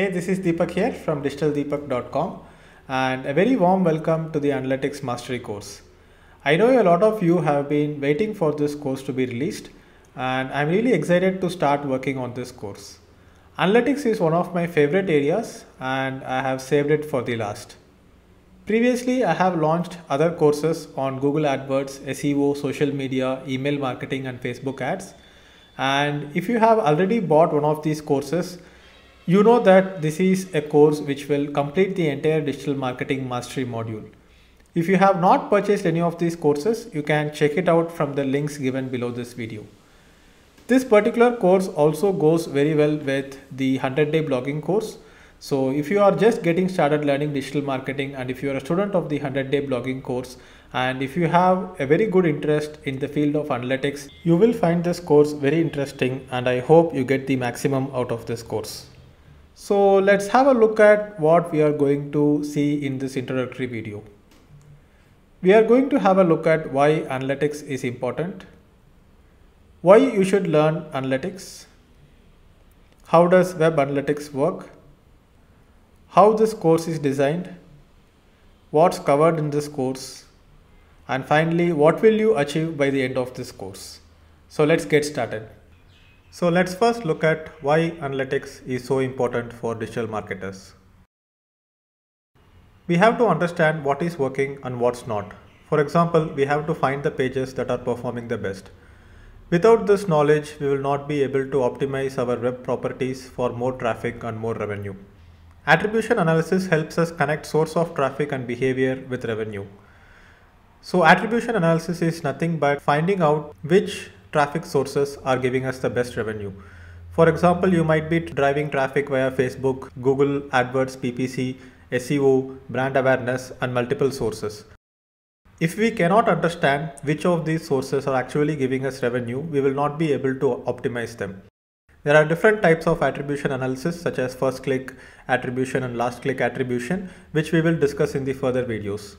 Hey, this is Deepak here from digitaldeepak.com and a very warm welcome to the Analytics Mastery course. I know a lot of you have been waiting for this course to be released and I'm really excited to start working on this course. Analytics is one of my favorite areas and I have saved it for the last. Previously, I have launched other courses on Google AdWords, SEO, social media, email marketing and Facebook ads. And if you have already bought one of these courses, you know that this is a course which will complete the entire digital marketing mastery module. If you have not purchased any of these courses, you can check it out from the links given below this video. This particular course also goes very well with the 100 day blogging course. So if you are just getting started learning digital marketing and if you are a student of the 100 day blogging course and if you have a very good interest in the field of analytics, you will find this course very interesting and I hope you get the maximum out of this course. So let's have a look at what we are going to see in this introductory video. We are going to have a look at why analytics is important, why you should learn analytics, how does web analytics work, how this course is designed, what's covered in this course, and finally what will you achieve by the end of this course. So let's get started. So let's first look at why analytics is so important for digital marketers. We have to understand what is working and what's not. For example, we have to find the pages that are performing the best. Without this knowledge, we will not be able to optimize our web properties for more traffic and more revenue. Attribution analysis helps us connect source of traffic and behavior with revenue. So attribution analysis is nothing but finding out which traffic sources are giving us the best revenue. For example, you might be driving traffic via Facebook, Google, AdWords, PPC, SEO, brand awareness, and multiple sources. If we cannot understand which of these sources are actually giving us revenue, we will not be able to optimize them. There are different types of attribution analysis such as first click attribution and last click attribution, which we will discuss in the further videos.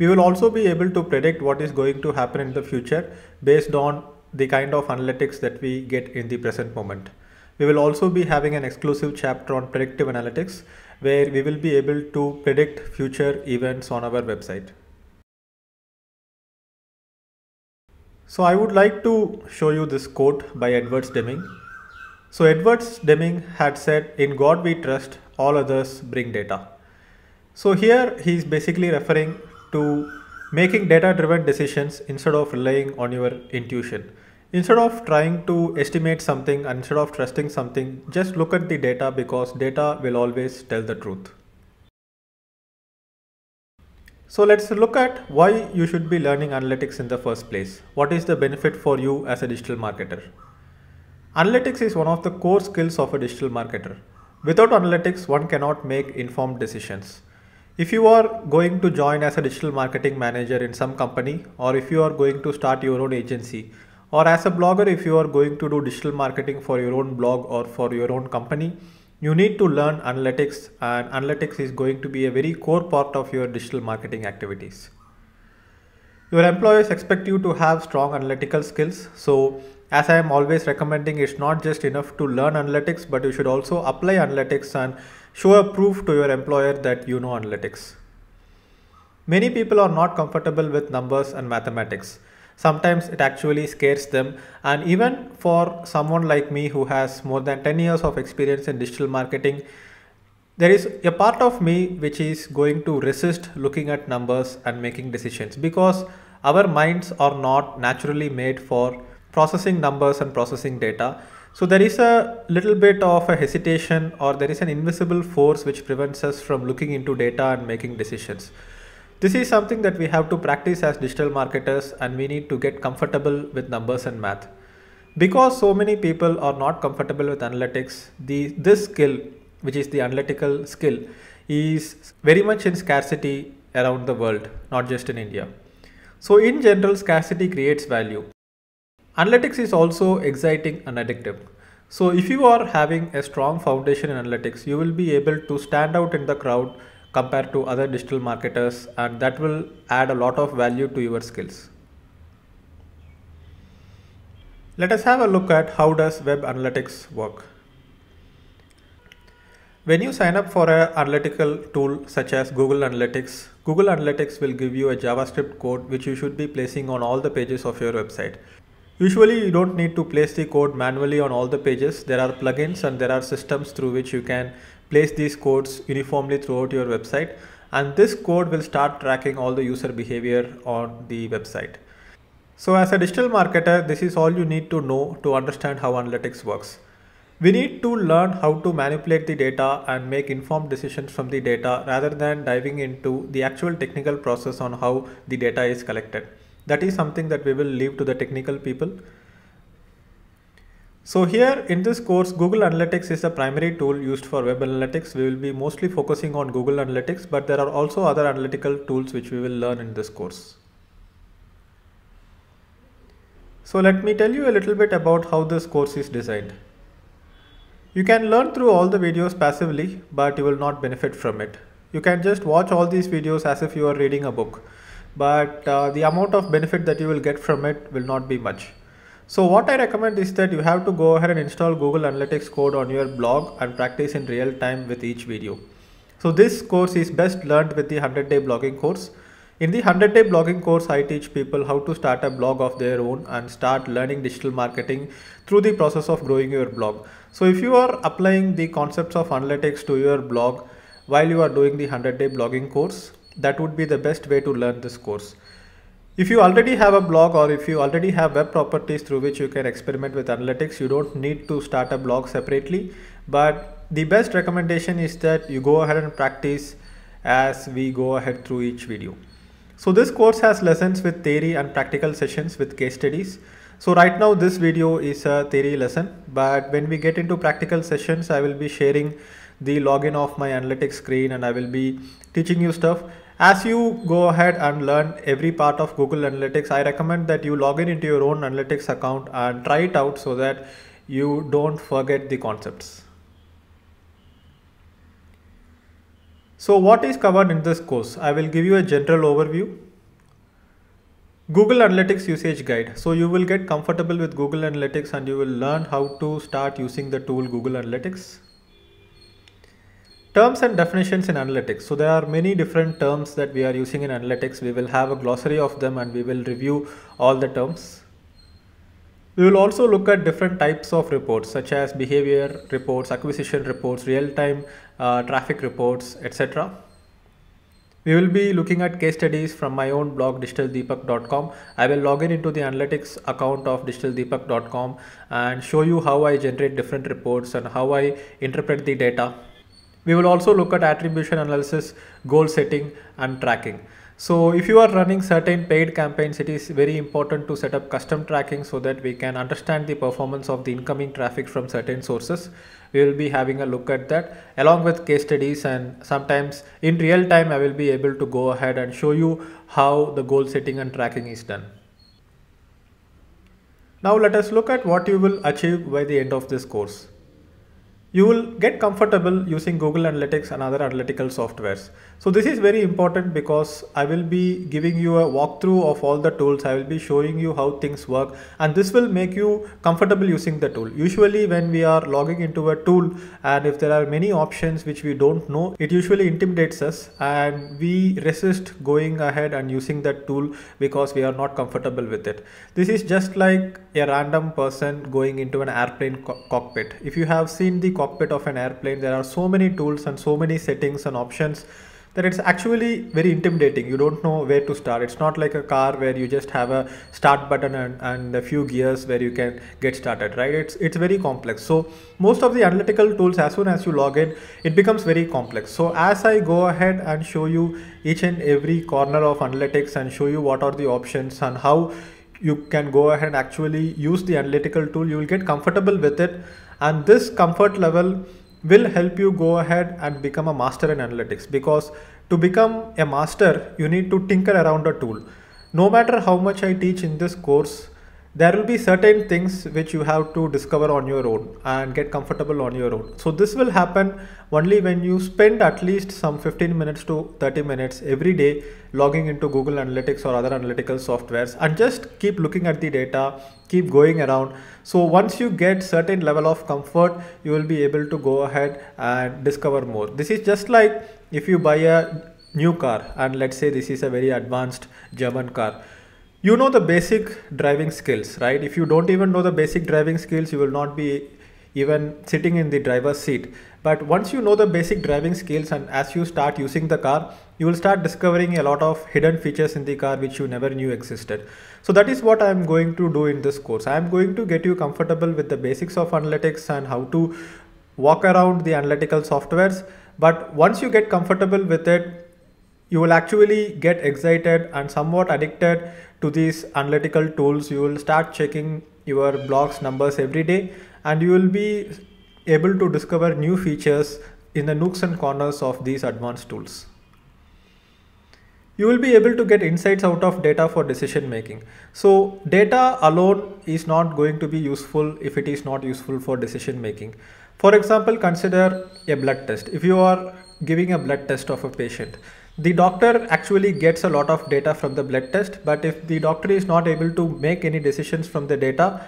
We will also be able to predict what is going to happen in the future based on the kind of analytics that we get in the present moment. We will also be having an exclusive chapter on predictive analytics where we will be able to predict future events on our website. So I would like to show you this quote by Edwards Deming. So Edwards Deming had said, in God we trust, all others bring data. So here he is basically referring to making data driven decisions instead of relying on your intuition. Instead of trying to estimate something and instead of trusting something, just look at the data because data will always tell the truth. So let's look at why you should be learning analytics in the first place. What is the benefit for you as a digital marketer? Analytics is one of the core skills of a digital marketer. Without analytics, one cannot make informed decisions. If you are going to join as a digital marketing manager in some company, or if you are going to start your own agency, or as a blogger, if you are going to do digital marketing for your own blog or for your own company, you need to learn analytics, and analytics is going to be a very core part of your digital marketing activities. Your employers expect you to have strong analytical skills. So, as I am always recommending, it's not just enough to learn analytics, but you should also apply analytics and show a proof to your employer that you know analytics. Many people are not comfortable with numbers and mathematics. Sometimes it actually scares them and even for someone like me who has more than 10 years of experience in digital marketing, there is a part of me which is going to resist looking at numbers and making decisions because our minds are not naturally made for processing numbers and processing data so there is a little bit of a hesitation or there is an invisible force which prevents us from looking into data and making decisions. This is something that we have to practice as digital marketers and we need to get comfortable with numbers and math. Because so many people are not comfortable with analytics, the, this skill, which is the analytical skill, is very much in scarcity around the world, not just in India. So in general, scarcity creates value. Analytics is also exciting and addictive. So if you are having a strong foundation in analytics, you will be able to stand out in the crowd compared to other digital marketers and that will add a lot of value to your skills. Let us have a look at how does web analytics work. When you sign up for an analytical tool such as Google Analytics, Google Analytics will give you a JavaScript code which you should be placing on all the pages of your website. Usually you don't need to place the code manually on all the pages. There are plugins and there are systems through which you can place these codes uniformly throughout your website. And this code will start tracking all the user behavior on the website. So as a digital marketer, this is all you need to know to understand how analytics works. We need to learn how to manipulate the data and make informed decisions from the data rather than diving into the actual technical process on how the data is collected that is something that we will leave to the technical people. So here in this course, Google Analytics is the primary tool used for web analytics. We will be mostly focusing on Google Analytics, but there are also other analytical tools which we will learn in this course. So let me tell you a little bit about how this course is designed. You can learn through all the videos passively, but you will not benefit from it. You can just watch all these videos as if you are reading a book but uh, the amount of benefit that you will get from it will not be much. So what I recommend is that you have to go ahead and install Google Analytics code on your blog and practice in real time with each video. So this course is best learned with the 100 day blogging course. In the 100 day blogging course, I teach people how to start a blog of their own and start learning digital marketing through the process of growing your blog. So if you are applying the concepts of analytics to your blog while you are doing the 100 day blogging course, that would be the best way to learn this course. If you already have a blog or if you already have web properties through which you can experiment with analytics, you don't need to start a blog separately. But the best recommendation is that you go ahead and practice as we go ahead through each video. So this course has lessons with theory and practical sessions with case studies. So right now this video is a theory lesson, but when we get into practical sessions, I will be sharing the login of my analytics screen and I will be teaching you stuff. As you go ahead and learn every part of Google Analytics, I recommend that you log in into your own analytics account and try it out so that you don't forget the concepts. So what is covered in this course? I will give you a general overview Google Analytics usage guide. So you will get comfortable with Google Analytics and you will learn how to start using the tool Google Analytics. Terms and definitions in analytics. So there are many different terms that we are using in analytics. We will have a glossary of them and we will review all the terms. We will also look at different types of reports such as behavior reports, acquisition reports, real-time uh, traffic reports, etc. We will be looking at case studies from my own blog digitaldeepak.com. I will log in into the analytics account of digitaldeepak.com and show you how I generate different reports and how I interpret the data. We will also look at attribution analysis, goal setting and tracking. So if you are running certain paid campaigns, it is very important to set up custom tracking so that we can understand the performance of the incoming traffic from certain sources. We will be having a look at that along with case studies and sometimes in real time, I will be able to go ahead and show you how the goal setting and tracking is done. Now let us look at what you will achieve by the end of this course you will get comfortable using Google Analytics and other analytical softwares. So this is very important because I will be giving you a walkthrough of all the tools. I will be showing you how things work and this will make you comfortable using the tool. Usually when we are logging into a tool and if there are many options which we don't know, it usually intimidates us and we resist going ahead and using that tool because we are not comfortable with it. This is just like a random person going into an airplane co cockpit. If you have seen the cockpit of an airplane. There are so many tools and so many settings and options that it's actually very intimidating. You don't know where to start. It's not like a car where you just have a start button and, and a few gears where you can get started, right? It's it's very complex. So most of the analytical tools, as soon as you log in, it becomes very complex. So as I go ahead and show you each and every corner of analytics and show you what are the options and how you can go ahead and actually use the analytical tool, you will get comfortable with it and this comfort level will help you go ahead and become a master in analytics because to become a master you need to tinker around a tool no matter how much i teach in this course there will be certain things which you have to discover on your own and get comfortable on your own. So this will happen only when you spend at least some 15 minutes to 30 minutes every day logging into Google Analytics or other analytical softwares and just keep looking at the data, keep going around. So once you get certain level of comfort, you will be able to go ahead and discover more. This is just like if you buy a new car and let's say this is a very advanced German car you know the basic driving skills, right? If you don't even know the basic driving skills, you will not be even sitting in the driver's seat. But once you know the basic driving skills and as you start using the car, you will start discovering a lot of hidden features in the car which you never knew existed. So that is what I am going to do in this course. I am going to get you comfortable with the basics of analytics and how to walk around the analytical softwares. But once you get comfortable with it, you will actually get excited and somewhat addicted to these analytical tools you will start checking your blocks numbers every day and you will be able to discover new features in the nooks and corners of these advanced tools you will be able to get insights out of data for decision making. So data alone is not going to be useful if it is not useful for decision making. For example, consider a blood test. If you are giving a blood test of a patient, the doctor actually gets a lot of data from the blood test, but if the doctor is not able to make any decisions from the data,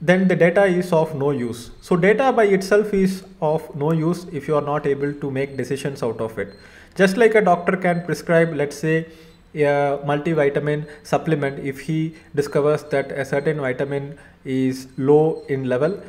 then the data is of no use. So data by itself is of no use if you are not able to make decisions out of it. Just like a doctor can prescribe, let's say, a multivitamin supplement if he discovers that a certain vitamin is low in level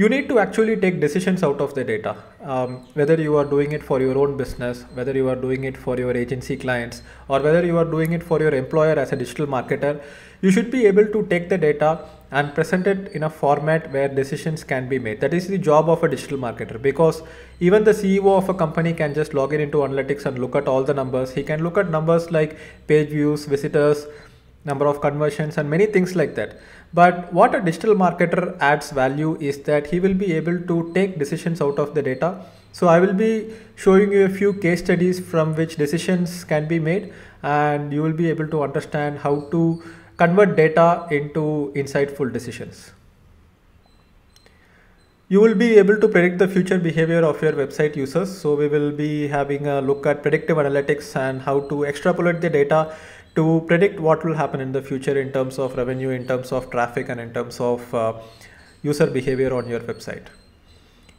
you need to actually take decisions out of the data. Um, whether you are doing it for your own business, whether you are doing it for your agency clients, or whether you are doing it for your employer as a digital marketer, you should be able to take the data and present it in a format where decisions can be made. That is the job of a digital marketer because even the CEO of a company can just log in into analytics and look at all the numbers. He can look at numbers like page views, visitors, number of conversions and many things like that. But what a digital marketer adds value is that he will be able to take decisions out of the data. So I will be showing you a few case studies from which decisions can be made and you will be able to understand how to convert data into insightful decisions. You will be able to predict the future behavior of your website users. So we will be having a look at predictive analytics and how to extrapolate the data to predict what will happen in the future in terms of revenue, in terms of traffic, and in terms of uh, user behavior on your website.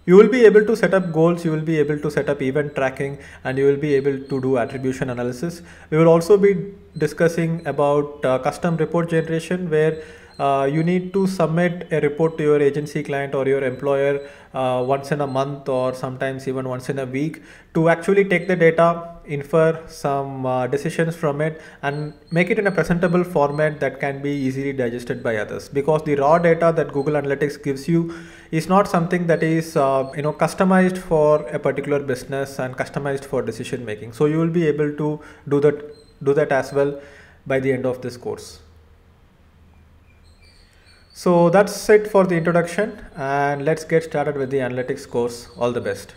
You will be able to set up goals, you will be able to set up event tracking, and you will be able to do attribution analysis. We will also be discussing about uh, custom report generation where uh, you need to submit a report to your agency client or your employer uh, once in a month or sometimes even once in a week to actually take the data infer some uh, decisions from it and make it in a presentable format that can be easily digested by others because the raw data that google analytics gives you is not something that is uh, you know customized for a particular business and customized for decision making so you will be able to do that do that as well by the end of this course so that's it for the introduction and let's get started with the analytics course. All the best.